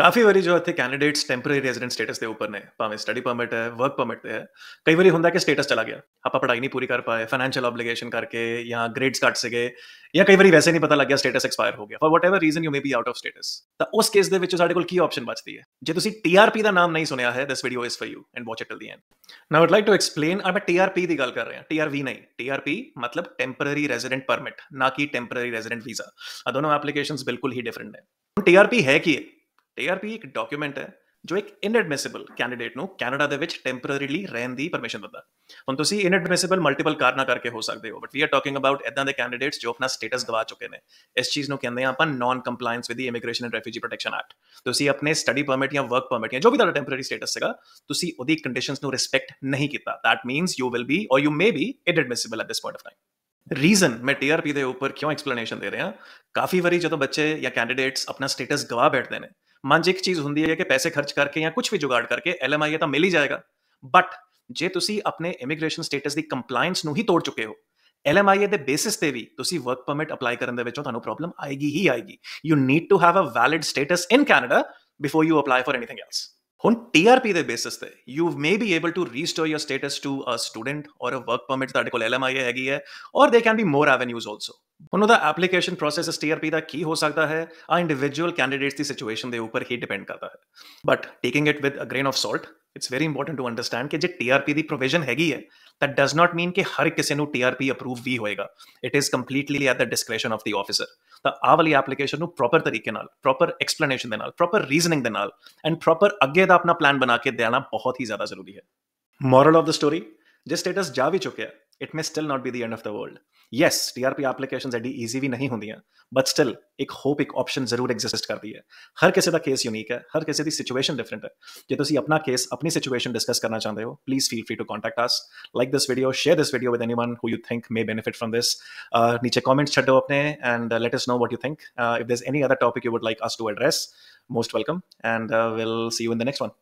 ਕਾਫੀ ਵਾਰੀ ਜੋ ਇੱਥੇ ਕੈਂਡੀਡੇਟਸ ਟੈਂਪਰੇਰੀ ਰੈਜ਼ੀਡੈਂਟ ਸਟੇਟਸ ਦੇ ਉੱਪਰ ਨੇ ਭਾਵੇਂ ਸਟੱਡੀ ਪਰਮਿਟ ਹੈ ਵਰਕ ਪਰਮਿਟ ਤੇ ਹੈ ਕਈ ਵਾਰੀ ਹੁੰਦਾ ਕਿ ਸਟੇਟਸ ਚਲਾ ਗਿਆ ਆਪਾਂ ਪੜ੍ਹਾਈ ਨਹੀਂ ਪੂਰੀ ਕਰ ਪਾਏ ਫਾਈਨੈਂਸ਼ੀਅਲ ਆਬਲੀਗੇਸ਼ਨ ਕਰਕੇ ਜਾਂ ਗ੍ਰੇਡਸ ਘੱਟ ਸੀਗੇ ਜਾਂ ਕਈ ਵਾਰੀ ਵੈਸੇ ਨਹੀਂ ਪਤਾ ਲੱਗਿਆ ਸਟੇਟਸ ਐਕਸਪਾਇਰ ਹੋ ਗਿਆ for whatever reason you may be out of status ਤਾਂ ਉਸ ਕੇਸ ਦੇ ਵਿੱਚ ਸਾਡੇ ਕੋਲ ਕੀ ਆਪਸ਼ਨ ਬਚਦੀ ਹੈ ਜੇ ਤੁਸੀਂ TRP ਦਾ ਨਾਮ ਨਹੀਂ ਸੁਣਿਆ ਹੈ this video is for you and watch it till the end now I'd like to explain ਆਪਾਂ TRP ਦੀ ਗੱਲ ਕਰ ਰਹੇ ਹਾਂ TRV ਨਹੀਂ TRP ਮਤਲਬ ਟੈਂਪਰੇਰੀ ਰੈਜ਼ੀਡੈਂਟ ਪਰਮਿਟ ਨਾ ਕਿ ਟੈਂਪਰੇਰੀ ਰੈਜ਼ੀਡੈਂਟ ਵੀਜ਼ਾ ਆ ਦੋਨੋਂ ਐਪਲੀਕੇਸ਼ਨਸ ਬਿਲਕੁਲ ਹੀ ਡਿਫਰੈਂਟ ਨੇ TRP ਹੈ ਕੀ ਹੈ ਟੀਆਰਪੀ ਇੱਕ ਡਾਕੂਮੈਂਟ ਹੈ ਜੋ ਇੱਕ ਇਨਐਡਮਿਸਿਬਲ ਕੈਂਡੀਡੇਟ ਨੂੰ ਕੈਨੇਡਾ ਦੇ ਵਿੱਚ ਟੈਂਪਰੇਰੀਲੀ ਰਹਿਣ ਦੀ ਪਰਮਿਸ਼ਨ ਦਿੰਦਾ ਹੁਣ ਤੁਸੀਂ ਇਨਐਡਮਿਸਿਬਲ ਮਲਟੀਪਲ ਕਾਰਨਾਂ ਕਰਕੇ ਹੋ ਸਕਦੇ ਹੋ but we are talking about ਇਦਾਂ ਦੇ ਕੈਂਡੀਡੇਟਸ ਜੋ ਆਪਣਾ ਸਟੇਟਸ ਗਵਾ ਚੁੱਕੇ ਨੇ ਇਸ ਚੀਜ਼ ਨੂੰ ਕਹਿੰਦੇ ਆ ਆਪਾਂ non compliance with the immigration and refugee protection act ਤੁਸੀਂ ਆਪਣੇ ਸਟੱਡੀ ਪਰਮਿਟ ਜਾਂ ਵਰਕ ਪਰਮਿਟ ਜਾਂ ਜੋ ਵੀ ਤੁਹਾਡਾ ਟੈਂਪਰੇਰੀ ਸਟੇਟਸ ਹੈਗਾ ਤੁਸੀਂ ਉਹਦੀ ਕੰਡੀਸ਼ਨਸ ਨੂੰ ਰਿਸਪੈਕਟ ਨਹੀਂ ਕੀਤਾ that means you will be or you may be inadmissible at this point of time reason ਮੈਂ ਟੀਆਰਪੀ ਦੇ ਉੱਪਰ ਕਿਉਂ ਐਕਸਪਲੇਨੇਸ਼ਨ ਦੇ ਰਿਹਾ ਕਾਫੀ ਵਾਰੀ ਜਦੋਂ ਬੱਚੇ ਜਾਂ ਕੈਂਡੀਡੇਟਸ ਆਪਣਾ ਸਟੇਟਸ ਗਵਾ ਬੈਠਦੇ ਨੇ ਮਨ 'ਚ ਇੱਕ ਚੀਜ਼ ਹੁੰਦੀ ਹੈ ਕਿ ਪੈਸੇ ਖਰਚ ਕਰਕੇ ਜਾਂ ਕੁਝ ਵੀ ਜੁਗਾੜ ਕਰਕੇ ਐਲਐਮਆਈ ਤਾਂ ਮਿਲ ਹੀ ਜਾਏਗਾ ਬਟ ਜੇ ਤੁਸੀਂ ਆਪਣੇ ਇਮੀਗ੍ਰੇਸ਼ਨ ਸਟੇਟਸ ਦੀ ਕੰਪਲਾਈਂਸ ਨੂੰ ਹੀ ਤੋੜ ਚੁੱਕੇ ਹੋ ਐਲਐਮਆਈ ਦੇ ਬੇਸਿਸ ਤੇ ਵੀ ਤੁਸੀਂ ਵਰਕ ਪਰਮਿਟ ਅਪਲਾਈ ਕਰਨ ਦੇ ਵਿੱਚੋਂ ਤੁਹਾਨੂੰ ਪ੍ਰੋਬਲਮ ਆਏਗੀ ਹੀ ਆਏਗੀ you need to have a valid status in Canada before you apply for anything else ਹੁਣ TRP ਦੇ ਬੇਸਿਸ ਤੇ you may be able to restore your status to a student or a work permit ਤੁਹਾਡੇ ਕੋਲ LMI ਹੈਗੀ ਹੈ or they can be more avenues also ਹੁਣ ਉਹਦਾ application process ਐਸਟੀਆਰਪੀ ਦਾ ਕੀ ਹੋ ਸਕਦਾ ਹੈ ਆ ਇੰਡੀਵਿਜੂਅਲ ਕੈਂਡੀਡੇਟਸ ਦੀ ਸਿਚੁਏਸ਼ਨ ਦੇ ਉੱਪਰ ਹੀ ਡਿਪੈਂਡ ਕਰਦਾ ਹੈ but taking it with a grain of salt it's very important to understand ਕਿ ਜੇ ਟੀਆਰਪੀ ਦੀ ਪ੍ਰੋਵੀਜ਼ਨ ਹੈਗੀ ਹੈ ਦੈਟ ਡਸ ਨਾਟ ਮੀਨ ਕਿ ਹਰ ਕਿਸੇ ਨੂੰ ਟੀਆਰਪੀ ਅਪਰੂਵ ਵੀ ਹੋਏਗਾ it is completely at the discretion of the officer ਤਾਂ ਆ ਵਾਲੀ ਐਪਲੀਕੇਸ਼ਨ ਨੂੰ ਪ੍ਰੋਪਰ ਤਰੀਕੇ ਨਾਲ ਪ੍ਰੋਪਰ ਐਕਸਪਲੇਨੇਸ਼ਨ ਦੇ ਨਾਲ ਪ੍ਰੋਪਰ ਰੀਜ਼ਨਿੰਗ ਦੇ ਨਾਲ ਐਂਡ ਪ੍ਰੋਪਰ ਅੱਗੇ ਦਾ ਆਪਣਾ ਪਲਾਨ ਬਣਾ ਕੇ ਦੇਣਾ ਬਹੁਤ ਹੀ ਜ਼ਿਆਦਾ ਜ਼ਰੂਰੀ ਹੈ ਮੋਰਲ ਆਫ ਦ ਸਟੋਰੀ ਜੇ ਸਟੇਟਸ ਜਾ ਵੀ ਚੁੱਕਿਆ it may still not be the end of the world yes TRP applications ਐਡੀ ਈਜ਼ੀ ਵੀ ਨਹੀਂ ਹੁੰਦੀਆਂ ਬਟ ਸਟਿਲ ਇੱਕ ਹੋਪ ਇੱਕ ਆਪਸ਼ਨ ਜ਼ਰੂਰ ਐਗਜ਼ਿਸਟ ਕਰਦੀ ਹੈ ਹਰ ਕਿਸੇ ਦਾ ਕੇਸ ਯੂਨੀਕ ਹੈ ਹਰ ਕਿਸੇ ਦੀ ਸਿਚੁਏਸ਼ਨ ਡਿਫਰੈਂਟ ਹੈ ਜੇ ਤੁਸੀਂ ਆਪਣਾ ਕੇਸ ਆਪਣੀ ਸਿਚੁਏਸ਼ਨ ਡਿਸਕਸ ਕਰਨਾ ਚਾਹੁੰਦੇ ਹੋ please feel free to contact us like this video share this video with anyone who you think may benefit from this ਨੀਚੇ ਕਮੈਂਟ ਛੱਡੋ ਆਪਣੇ and let us know what you think if there is any other topic you would like us to address most welcome and will see you in the next one